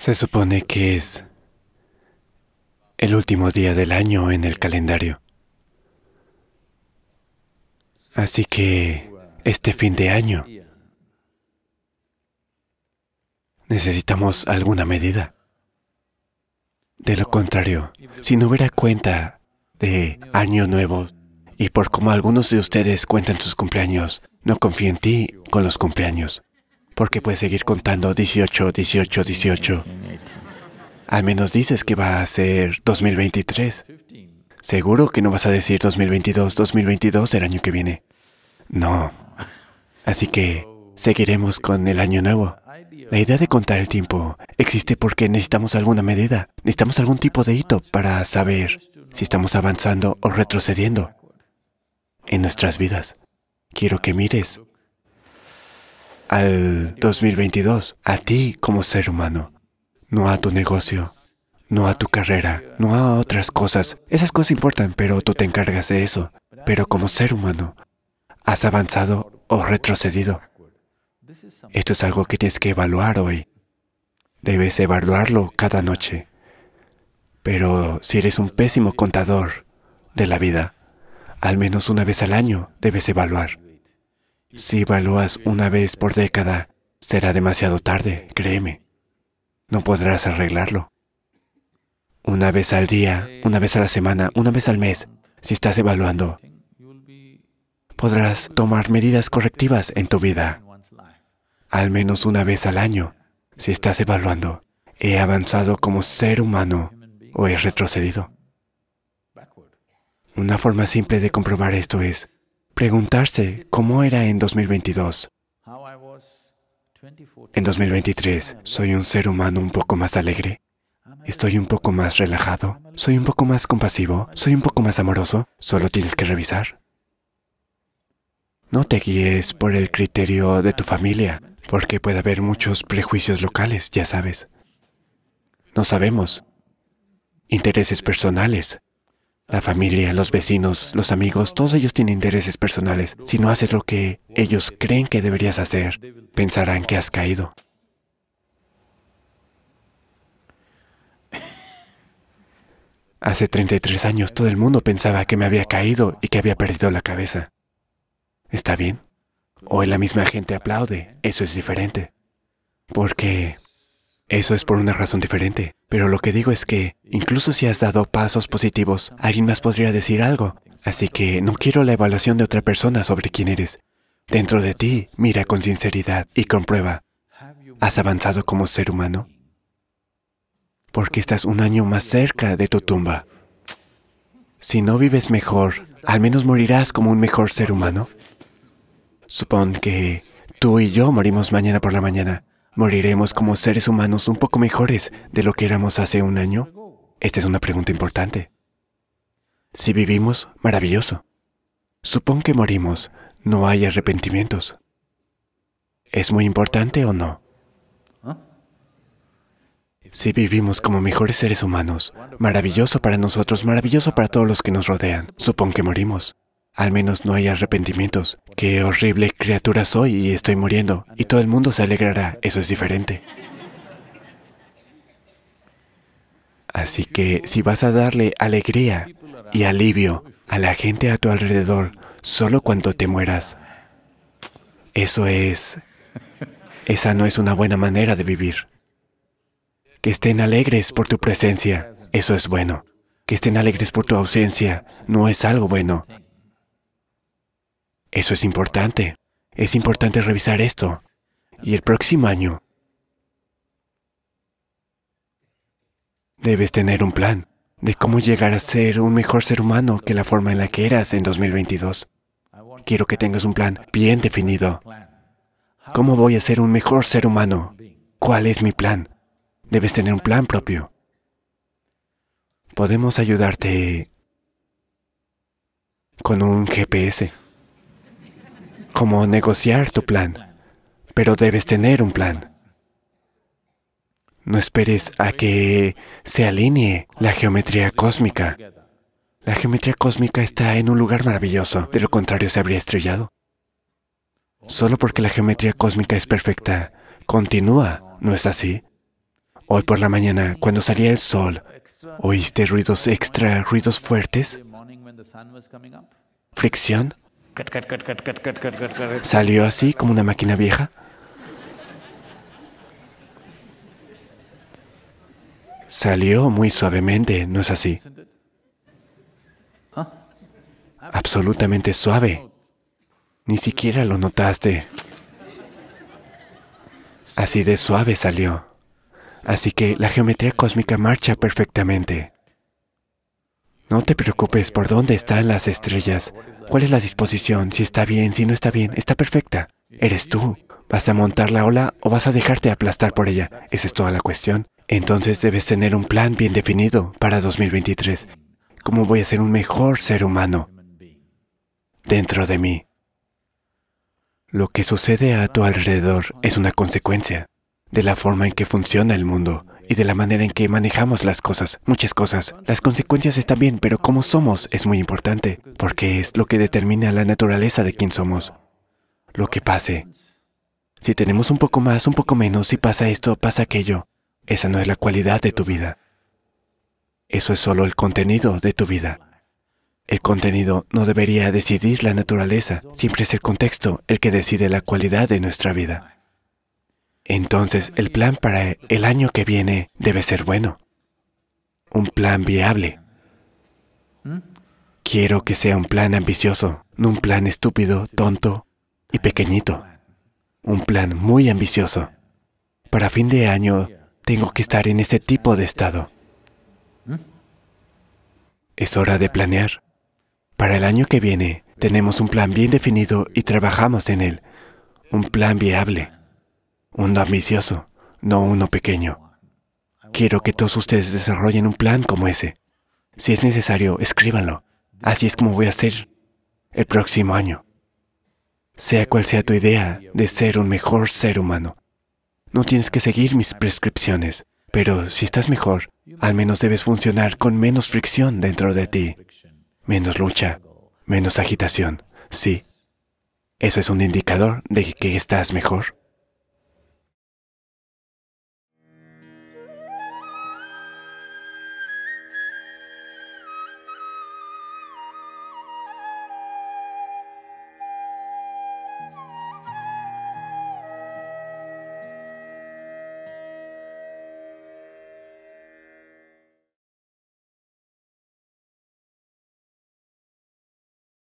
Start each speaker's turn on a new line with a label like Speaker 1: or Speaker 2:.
Speaker 1: Se supone que es el último día del año en el calendario. Así que este fin de año necesitamos alguna medida. De lo contrario, si no hubiera cuenta de año nuevo y por como algunos de ustedes cuentan sus cumpleaños, no confío en ti con los cumpleaños. Porque puedes seguir contando 18, 18, 18. Al menos dices que va a ser 2023. Seguro que no vas a decir 2022, 2022 el año que viene. No. Así que seguiremos con el año nuevo. La idea de contar el tiempo existe porque necesitamos alguna medida, necesitamos algún tipo de hito para saber si estamos avanzando o retrocediendo en nuestras vidas. Quiero que mires al 2022, a ti como ser humano, no a tu negocio, no a tu carrera, no a otras cosas. Esas cosas importan, pero tú te encargas de eso. Pero como ser humano, ¿has avanzado o retrocedido? Esto es algo que tienes que evaluar hoy. Debes evaluarlo cada noche. Pero si eres un pésimo contador de la vida, al menos una vez al año debes evaluar. Si evalúas una vez por década, será demasiado tarde, créeme. No podrás arreglarlo. Una vez al día, una vez a la semana, una vez al mes, si estás evaluando, podrás tomar medidas correctivas en tu vida. Al menos una vez al año, si estás evaluando, ¿he avanzado como ser humano o he retrocedido? Una forma simple de comprobar esto es preguntarse cómo era en 2022. En 2023, soy un ser humano un poco más alegre. Estoy un poco más relajado. Soy un poco más compasivo. Soy un poco más amoroso. Solo tienes que revisar. No te guíes por el criterio de tu familia, porque puede haber muchos prejuicios locales, ya sabes. No sabemos. Intereses personales. La familia, los vecinos, los amigos, todos ellos tienen intereses personales. Si no haces lo que ellos creen que deberías hacer, pensarán que has caído. Hace 33 años todo el mundo pensaba que me había caído y que había perdido la cabeza. ¿Está bien? Hoy la misma gente aplaude, eso es diferente. Porque eso es por una razón diferente. Pero lo que digo es que, incluso si has dado pasos positivos, alguien más podría decir algo. Así que no quiero la evaluación de otra persona sobre quién eres. Dentro de ti, mira con sinceridad y comprueba. ¿Has avanzado como ser humano? Porque estás un año más cerca de tu tumba. Si no vives mejor, al menos morirás como un mejor ser humano. Supón que tú y yo morimos mañana por la mañana. ¿Moriremos como seres humanos un poco mejores de lo que éramos hace un año? Esta es una pregunta importante. Si vivimos, maravilloso. Supón que morimos, no hay arrepentimientos. ¿Es muy importante o no? Si vivimos como mejores seres humanos, maravilloso para nosotros, maravilloso para todos los que nos rodean, supón que morimos. Al menos no hay arrepentimientos. Qué horrible criatura soy y estoy muriendo. Y todo el mundo se alegrará. Eso es diferente. Así que si vas a darle alegría y alivio a la gente a tu alrededor solo cuando te mueras, eso es... Esa no es una buena manera de vivir. Que estén alegres por tu presencia, eso es bueno. Que estén alegres por tu ausencia, no es algo bueno. Eso es importante. Es importante revisar esto. Y el próximo año debes tener un plan de cómo llegar a ser un mejor ser humano que la forma en la que eras en 2022. Quiero que tengas un plan bien definido. ¿Cómo voy a ser un mejor ser humano? ¿Cuál es mi plan? Debes tener un plan propio. Podemos ayudarte con un GPS como negociar tu plan, pero debes tener un plan. No esperes a que se alinee la geometría cósmica. La geometría cósmica está en un lugar maravilloso, de lo contrario se habría estrellado. Solo porque la geometría cósmica es perfecta, continúa, ¿no es así? Hoy por la mañana, cuando salía el sol, ¿oíste ruidos extra, ruidos fuertes? ¿Fricción? Salió así como una máquina vieja. Salió muy suavemente, ¿no es así? Absolutamente suave. Ni siquiera lo notaste. Así de suave salió. Así que la geometría cósmica marcha perfectamente. No te preocupes por dónde están las estrellas. ¿Cuál es la disposición? Si está bien, si no está bien, está perfecta. Eres tú. ¿Vas a montar la ola o vas a dejarte aplastar por ella? Esa es toda la cuestión. Entonces debes tener un plan bien definido para 2023. ¿Cómo voy a ser un mejor ser humano dentro de mí? Lo que sucede a tu alrededor es una consecuencia de la forma en que funciona el mundo y de la manera en que manejamos las cosas, muchas cosas. Las consecuencias están bien, pero cómo somos es muy importante, porque es lo que determina la naturaleza de quién somos. Lo que pase. Si tenemos un poco más, un poco menos, si pasa esto, pasa aquello, esa no es la cualidad de tu vida. Eso es solo el contenido de tu vida. El contenido no debería decidir la naturaleza, siempre es el contexto el que decide la cualidad de nuestra vida. Entonces, el plan para el año que viene debe ser bueno. Un plan viable. Quiero que sea un plan ambicioso, no un plan estúpido, tonto y pequeñito. Un plan muy ambicioso. Para fin de año, tengo que estar en ese tipo de estado. Es hora de planear. Para el año que viene, tenemos un plan bien definido y trabajamos en él. Un plan viable uno ambicioso, no uno pequeño. Quiero que todos ustedes desarrollen un plan como ese. Si es necesario, escríbanlo. Así es como voy a hacer el próximo año. Sea cual sea tu idea de ser un mejor ser humano, no tienes que seguir mis prescripciones, pero si estás mejor, al menos debes funcionar con menos fricción dentro de ti, menos lucha, menos agitación. Sí, eso es un indicador de que estás mejor.